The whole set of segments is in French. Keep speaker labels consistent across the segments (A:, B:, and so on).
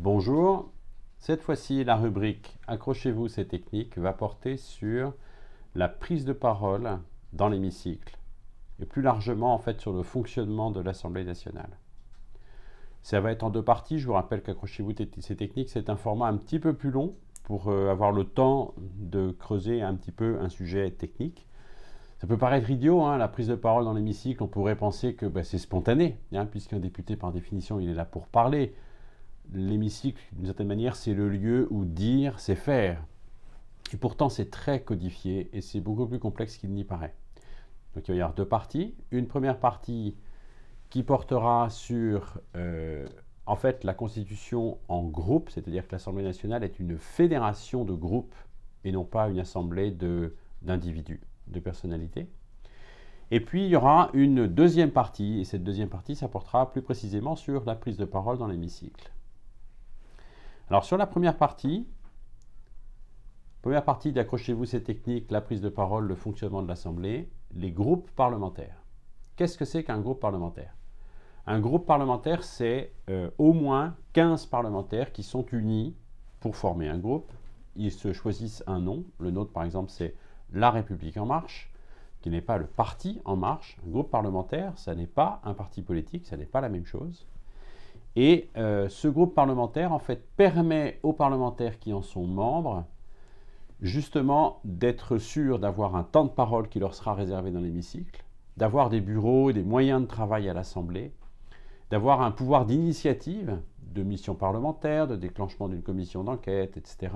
A: Bonjour, cette fois-ci la rubrique Accrochez-vous ces techniques va porter sur la prise de parole dans l'hémicycle et plus largement en fait sur le fonctionnement de l'Assemblée nationale. Ça va être en deux parties, je vous rappelle qu'Accrochez-vous ces techniques c'est un format un petit peu plus long pour euh, avoir le temps de creuser un petit peu un sujet technique. Ça peut paraître idiot, hein, la prise de parole dans l'hémicycle, on pourrait penser que bah, c'est spontané, hein, puisqu'un député, par définition, il est là pour parler l'hémicycle, d'une certaine manière, c'est le lieu où dire, c'est faire. Et pourtant, c'est très codifié et c'est beaucoup plus complexe qu'il n'y paraît. Donc il va y avoir deux parties. Une première partie qui portera sur, euh, en fait, la constitution en groupe, c'est-à-dire que l'Assemblée nationale est une fédération de groupes et non pas une assemblée d'individus, de, de personnalités. Et puis il y aura une deuxième partie, et cette deuxième partie, ça portera plus précisément sur la prise de parole dans l'hémicycle. Alors sur la première partie, première partie d'accrochez-vous ces techniques, la prise de parole, le fonctionnement de l'Assemblée, les groupes parlementaires. Qu'est-ce que c'est qu'un groupe parlementaire Un groupe parlementaire, c'est euh, au moins 15 parlementaires qui sont unis pour former un groupe. Ils se choisissent un nom. Le nôtre, par exemple, c'est La République en marche, qui n'est pas le parti en marche. Un groupe parlementaire, ça n'est pas un parti politique, ça n'est pas la même chose. Et euh, ce groupe parlementaire, en fait, permet aux parlementaires qui en sont membres, justement, d'être sûrs d'avoir un temps de parole qui leur sera réservé dans l'hémicycle, d'avoir des bureaux et des moyens de travail à l'Assemblée, d'avoir un pouvoir d'initiative, de mission parlementaire, de déclenchement d'une commission d'enquête, etc.,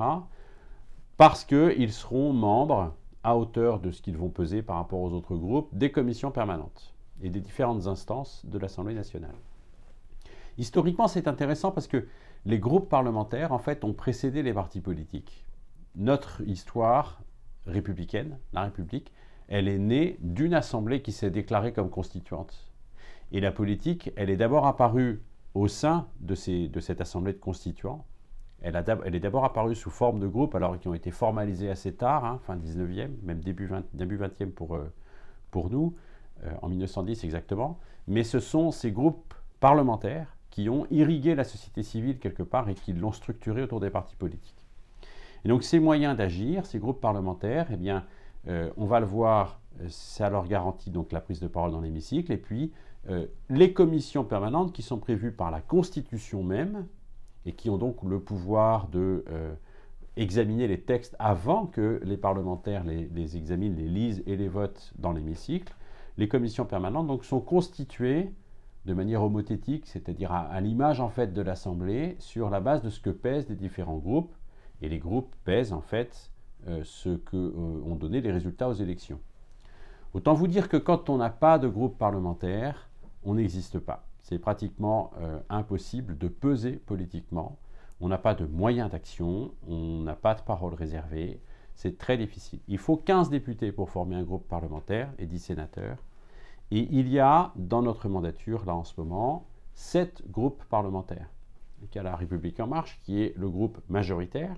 A: parce qu'ils seront membres, à hauteur de ce qu'ils vont peser par rapport aux autres groupes, des commissions permanentes et des différentes instances de l'Assemblée nationale. Historiquement, c'est intéressant parce que les groupes parlementaires, en fait, ont précédé les partis politiques. Notre histoire républicaine, la République, elle est née d'une assemblée qui s'est déclarée comme constituante. Et la politique, elle est d'abord apparue au sein de, ces, de, cette assemblée de constituants. Elle, elle est d'abord apparue sous forme de groupes, alors qui ont été formalisés assez tard, hein, fin 19e, même début, 20, début 20e pour, euh, pour nous, euh, en 1910 exactement. Mais ce sont ces groupes parlementaires qui ont irrigué la société civile quelque part et qui l'ont structurée autour des partis politiques. Et donc ces moyens d'agir, ces groupes parlementaires, eh bien, euh, on va le voir, euh, ça leur garantit donc la prise de parole dans l'hémicycle, et puis euh, les commissions permanentes qui sont prévues par la Constitution même, et qui ont donc le pouvoir de examiner les textes avant que les parlementaires les, les examinent, les lisent et les votent dans l'hémicycle. Les commissions permanentes donc sont constituées de manière homothétique, c'est-à-dire à, l'image en fait de l'Assemblée, sur la base de ce que pèsent les différents groupes, et les groupes pèsent en fait euh, ce que euh, ont donné les résultats aux élections. Autant vous dire que quand on n'a pas de groupe parlementaire, on n'existe pas. C'est pratiquement euh, impossible de peser politiquement. On n'a pas de moyens d'action, on n'a pas de parole réservée. C'est très difficile. Il faut 15 députés pour former un groupe parlementaire et 10 sénateurs. Et il y a dans notre mandature, là en ce moment, sept groupes parlementaires. Il y a la République en marche, qui est le groupe majoritaire.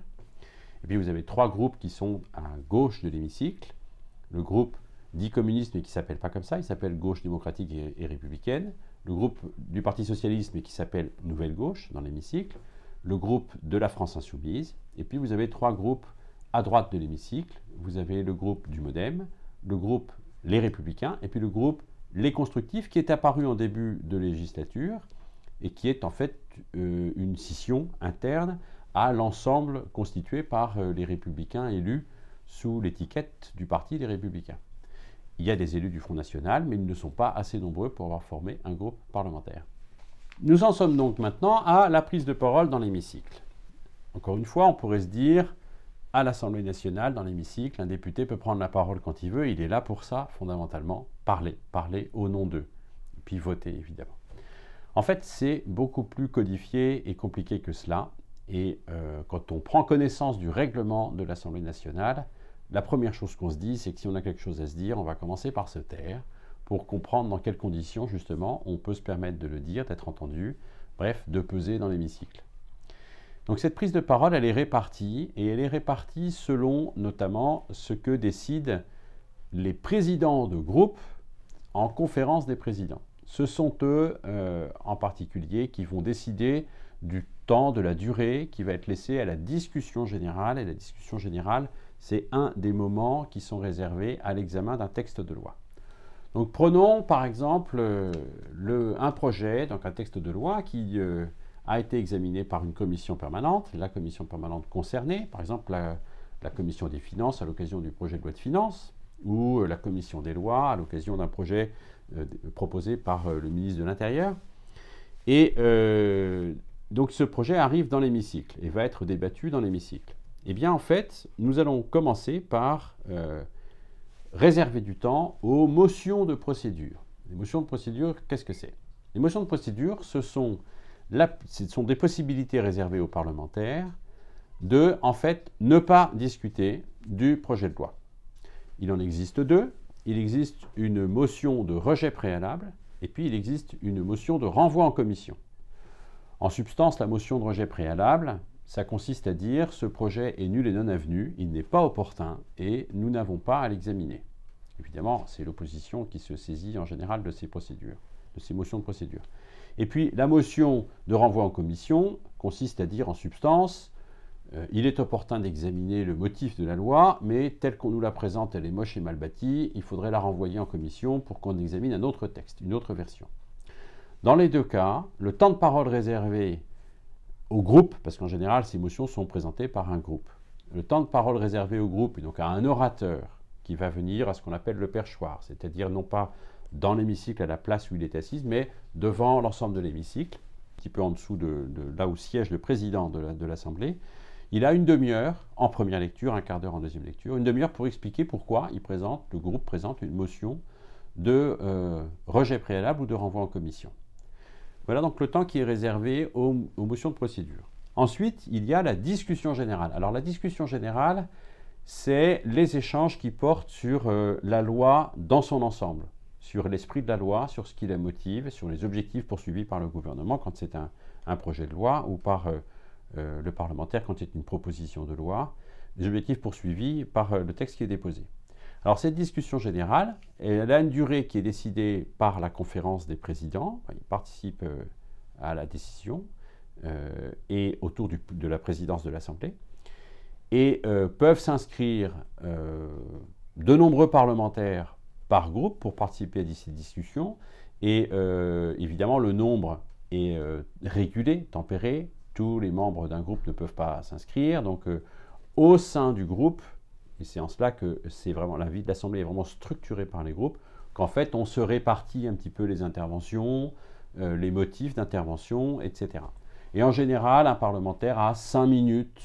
A: Et puis vous avez trois groupes qui sont à gauche de l'hémicycle. Le groupe dit communiste, mais qui ne s'appelle pas comme ça, il s'appelle gauche démocratique et, et, républicaine. Le groupe du Parti socialiste, mais qui s'appelle Nouvelle Gauche dans l'hémicycle. Le groupe de la France insoumise. Et puis vous avez trois groupes à droite de l'hémicycle. Vous avez le groupe du Modem, le groupe Les Républicains, et puis le groupe les constructifs, qui est apparu en début de législature et qui est en fait euh, une scission interne à l'ensemble constitué par euh, les républicains élus sous l'étiquette du Parti des républicains. Il y a des élus du Front national, mais ils ne sont pas assez nombreux pour avoir formé un groupe parlementaire. Nous en sommes donc maintenant à la prise de parole dans l'hémicycle. Encore une fois, on pourrait se dire, à l'Assemblée nationale, dans l'hémicycle, un député peut prendre la parole quand il veut. Il est là pour ça, fondamentalement, parler, parler au nom d'eux, puis voter, évidemment. En fait, c'est beaucoup plus codifié et compliqué que cela. Et euh, quand on prend connaissance du règlement de l'Assemblée nationale, la première chose qu'on se dit, c'est que si on a quelque chose à se dire, on va commencer par se taire pour comprendre dans quelles conditions, justement, on peut se permettre de le dire, d'être entendu, bref, de peser dans l'hémicycle. Donc cette prise de parole, elle est répartie, et elle est répartie selon notamment ce que décident les présidents de groupe en conférence des présidents. Ce sont eux euh, en particulier qui vont décider du temps, de la durée qui va être laissée à la discussion générale. Et la discussion générale, c'est un des moments qui sont réservés à l'examen d'un texte de loi. Donc prenons par exemple euh, un projet, donc un texte de loi qui euh, a été examiné par une commission permanente, la commission permanente concernée, par exemple la, commission des finances à l'occasion du projet de loi de finances, ou euh, la commission des lois à l'occasion d'un projet euh, euh, proposé par le ministre de l'Intérieur. Et donc ce projet arrive dans l'hémicycle et va être débattu dans l'hémicycle. Eh bien en fait, nous allons commencer par réserver du temps aux motions de procédure. Les motions de procédure, qu'est-ce que c'est Les motions de procédure, ce sont ce sont des possibilités réservées aux parlementaires de, en fait, ne pas discuter du projet de loi. Il en existe deux. Il existe une motion de rejet préalable et puis il existe une motion de renvoi en commission. En substance, la motion de rejet préalable, ça consiste à dire ce projet est nul et non avenu, il n'est pas opportun et nous n'avons pas à l'examiner. Évidemment, c'est l'opposition qui se saisit en général de ces procédures, de ces motions de procédure. Et puis la motion de renvoi en commission consiste à dire en substance, euh, il est opportun d'examiner le motif de la loi, mais telle qu'on nous la présente, elle est moche et mal bâtie, il faudrait la renvoyer en commission pour qu'on examine un autre texte, une autre version. Dans les deux cas, le temps de parole réservé au groupe, parce qu'en général ces motions sont présentées par un groupe, le temps de parole réservé au groupe, et donc à un orateur qui va venir à ce qu'on appelle le perchoir, c'est-à-dire non pas dans l'hémicycle à la place où il est assis, mais devant l'ensemble de l'hémicycle, un petit peu en dessous de, là où siège le président de l'Assemblée. il a une demi-heure en première lecture, un quart d'heure en deuxième lecture, une demi-heure pour expliquer pourquoi il présente, le groupe présente une motion de euh, rejet préalable ou de renvoi en commission. Voilà donc le temps qui est réservé aux, motions de procédure. Ensuite, il y a la discussion générale. Alors la discussion générale, c'est les échanges qui portent sur euh, la loi dans son ensemble sur l'esprit de la loi, sur ce qui la motive, sur les objectifs poursuivis par le gouvernement quand c'est un, projet de loi ou par euh, euh, le parlementaire quand c'est une proposition de loi, les objectifs poursuivis par euh, le texte qui est déposé. Alors cette discussion générale, elle a une durée qui est décidée par la conférence des présidents, ils participent à la décision et autour de la présidence de l'Assemblée, et peuvent s'inscrire de nombreux parlementaires par groupe pour participer à ces discussions. Et euh, évidemment, le nombre est euh, régulé, tempéré. Tous les membres d'un groupe ne peuvent pas s'inscrire. Donc, euh, au sein du groupe, et c'est en cela que c'est vraiment la vie de l'Assemblée est vraiment structurée par les groupes, qu'en fait, on se répartit un petit peu les interventions, les motifs d'intervention, etc. Et en général, un parlementaire a 5 minutes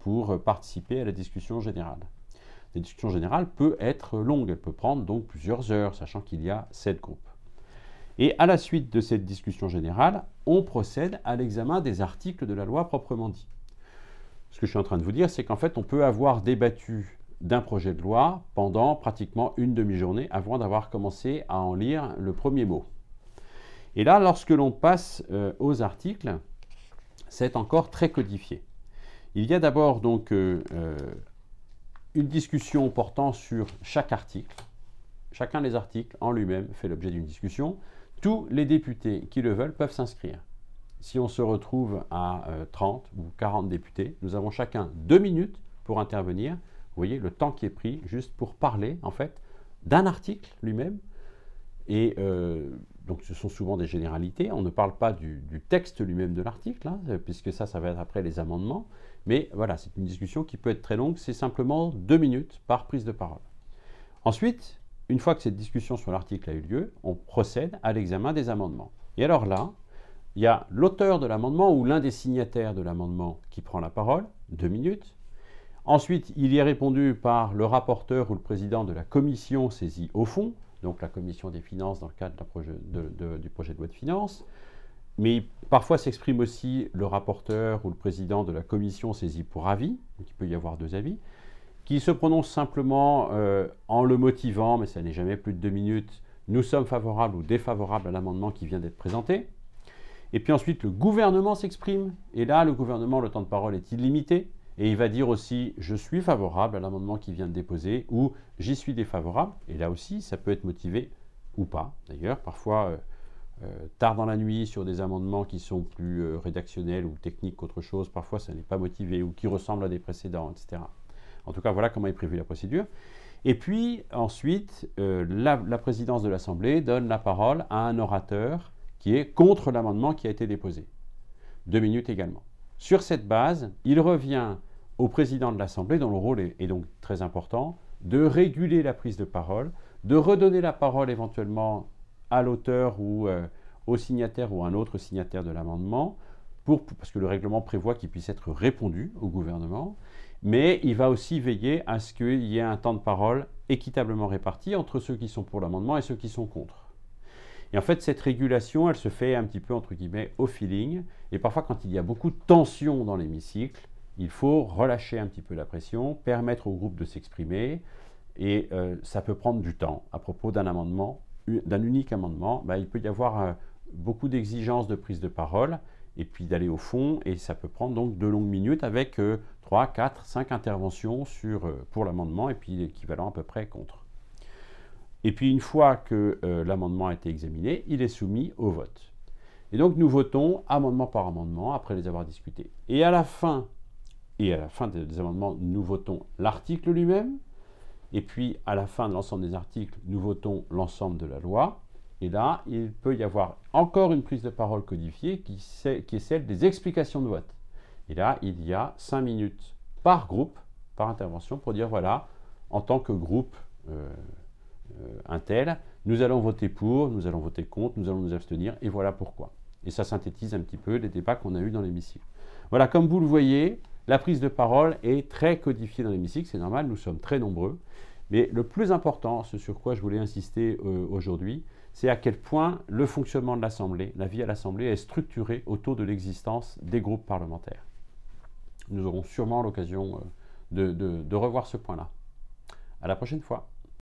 A: pour participer à la discussion générale la discussion générale peut être longue, elle peut prendre donc plusieurs heures, sachant qu'il y a sept groupes. Et à la suite de cette discussion générale, on procède à l'examen des articles de la loi proprement dit. Ce que je suis en train de vous dire, c'est qu'en fait, on peut avoir débattu d'un projet de loi pendant pratiquement une demi-journée avant d'avoir commencé à en lire le premier mot. Et là, lorsque l'on passe euh, aux articles, c'est encore très codifié. Il y a d'abord donc euh, euh, une discussion portant sur chaque article. Chacun des articles en lui-même fait l'objet d'une discussion. Tous les députés qui le veulent peuvent s'inscrire. Si on se retrouve à 30 euh, ou 40 députés, nous avons chacun deux minutes pour intervenir. Vous voyez le temps qui est pris juste pour parler en fait d'un article lui-même. Et euh, donc ce sont souvent des généralités. On ne parle pas du, texte lui-même de l'article, hein, puisque ça, ça va être après les amendements. Mais voilà, c'est une discussion qui peut être très longue, c'est simplement deux minutes par prise de parole. Ensuite, une fois que cette discussion sur l'article a eu lieu, on procède à l'examen des amendements. Et alors là, il y a l'auteur de l'amendement ou l'un des signataires de l'amendement qui prend la parole, deux minutes. Ensuite, il y est répondu par le rapporteur ou le président de la commission saisie au fond, donc la commission des finances dans le cadre du projet de loi de finances mais parfois s'exprime aussi le rapporteur ou le président de la commission saisie pour avis, donc il peut y avoir deux avis, qui se prononce simplement euh, en le motivant, mais ça n'est jamais plus de deux minutes, nous sommes favorables ou défavorables à l'amendement qui vient d'être présenté. Et puis ensuite, le gouvernement s'exprime, et là, le gouvernement, le temps de parole est illimité, et il va dire aussi je suis favorable à l'amendement qui vient de déposer, ou j'y suis défavorable, et là aussi, ça peut être motivé ou pas. D'ailleurs, parfois... Euh, euh, tard dans la nuit sur des amendements qui sont plus euh, rédactionnels ou techniques qu'autre chose, parfois ça n'est pas motivé ou qui ressemble à des précédents, etc. En tout cas, voilà comment est prévue la procédure. Et puis ensuite, euh, la, présidence de l'Assemblée donne la parole à un orateur qui est contre l'amendement qui a été déposé. Deux minutes également. Sur cette base, il revient au président de l'Assemblée, dont le rôle est, est donc très important, de réguler la prise de parole, de redonner la parole éventuellement à l'auteur ou euh, au signataire ou à un autre signataire de l'amendement, pour, parce que le règlement prévoit qu'il puisse être répondu au gouvernement, mais il va aussi veiller à ce qu'il y ait un temps de parole équitablement réparti entre ceux qui sont pour l'amendement et ceux qui sont contre. Et en fait, cette régulation, elle se fait un petit peu, entre guillemets, au feeling. Et parfois, quand il y a beaucoup de tension dans l'hémicycle, il faut relâcher un petit peu la pression, permettre au groupe de s'exprimer. Et euh, ça peut prendre du temps à propos d'un amendement d'un unique amendement, bah, il peut y avoir euh, beaucoup d'exigences de prise de parole et puis d'aller au fond et ça peut prendre donc de longues minutes avec 3, 4, 5 interventions sur, euh, pour l'amendement et puis l'équivalent à peu près contre. Et puis une fois que euh, l'amendement a été examiné, il est soumis au vote. Et donc nous votons amendement par amendement après les avoir discutés. Et à la fin, et à la fin des amendements, nous votons l'article lui-même, et puis, à la fin de l'ensemble des articles, nous votons l'ensemble de la loi. Et là, il peut y avoir encore une prise de parole codifiée qui, qui est celle des explications de vote. Et là, il y a cinq minutes par groupe, par intervention, pour dire voilà, en tant que groupe euh, euh nous allons voter pour, nous allons voter contre, nous allons nous abstenir, et voilà pourquoi. Et ça synthétise un petit peu les débats qu'on a eus dans l'hémicycle. Voilà, comme vous le voyez, la prise de parole est très codifiée dans l'hémicycle, c'est normal, nous sommes très nombreux. Mais le plus important, ce sur quoi je voulais insister euh, aujourd'hui, c'est à quel point le fonctionnement de l'Assemblée, la vie à l'Assemblée, est structurée autour de l'existence des groupes parlementaires. Nous aurons sûrement l'occasion euh, de, de revoir ce point-là. À la prochaine fois.